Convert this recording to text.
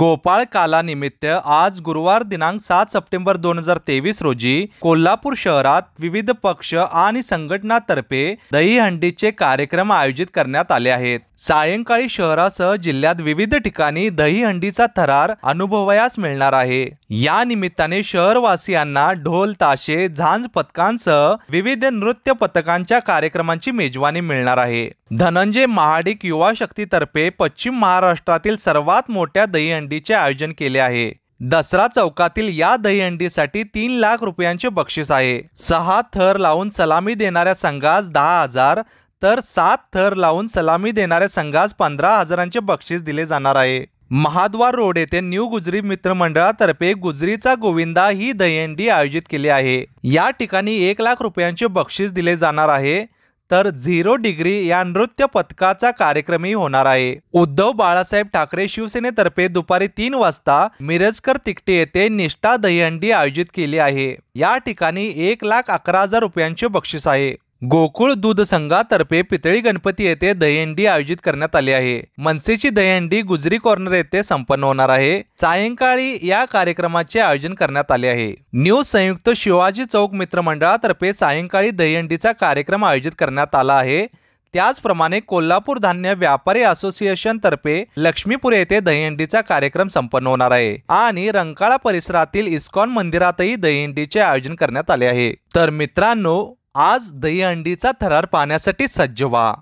गोपाळ कालानिमित्त आज गुरुवार दिनांक सात सप्टेंबर दोन हजार तेवीस रोजी कोल्हापूर शहरात विविध पक्ष आणि संघटनातर्फे दहीहंडीचे कार्यक्रम आयोजित करण्यात आले आहेत सायंकाळी शहरासह जिल्ह्यात विविध ठिकाणी दहीहंडीचा थरार अनुभवयास मिळणार आहे या निमित्ताने शहरवासियांना ढोल ताशे झांज पथकांसह विविध नृत्य पथकांच्या कार्यक्रमांची मेजवानी मिळणार आहे धनंजय महाडिक युवा शक्तीतर्फे पश्चिम महाराष्ट्रातील सर्वात मोठ्या दहीहंडीचे आयोजन केले आहे दसरा चौकातील या दहीहंडीसाठी तीन लाख रुपयांचे बक्षीस आहे सहा थर लावून सलामी देणाऱ्या संघास दहा हजार तर सात थर लावून सलामी देणाऱ्या संघास पंधरा हजारांचे बक्षीस दिले जाणार आहे महाद्वार रोड येथे न्यू गुजरी मित्रमंडळातर्फे गुजरीचा गोविंदा ही दहीहंडी आयोजित केली आहे या ठिकाणी एक लाख रुपयांचे बक्षीस दिले जाणार आहे तर झिरो डिग्री या नृत्य पथकाचा कार्यक्रमही होणार आहे उद्धव बाळासाहेब ठाकरे शिवसेनेतर्फे दुपारी तीन वाजता मिरजकर तिकटे येथे निष्ठा दहीहंडी आयोजित केली आहे या ठिकाणी एक लाख अकरा हजार रुपयांचे बक्षीस आहे गोकुळ दूध संघातर्फे पितळी गणपती येथे दहीहंडी आयोजित करण्यात आली आहे मनसेची दहीहंडी गुजरी कॉर्नर येथे संपन्न होणार आहे सायंकाळी या कार्यक्रमाचे आयोजन करण्यात आले आहे न्यूज संयुक्त शिवाजी चौक मित्रमंडळातर्फे सायंकाळी दहीहंडीचा कार्यक्रम आयोजित करण्यात आला आहे त्याचप्रमाणे कोल्हापूर धान्य व्यापारी असोसिएशन तर्फे लक्ष्मीपूर येथे दहीहंडीचा कार्यक्रम संपन्न होणार आहे आणि रंकाळा परिसरातील इस्कॉन मंदिरातही दहीहंडीचे आयोजन करण्यात आले आहे तर मित्रांनो आज अंडीचा थरार पाण्यासाठी सज्ज व्हा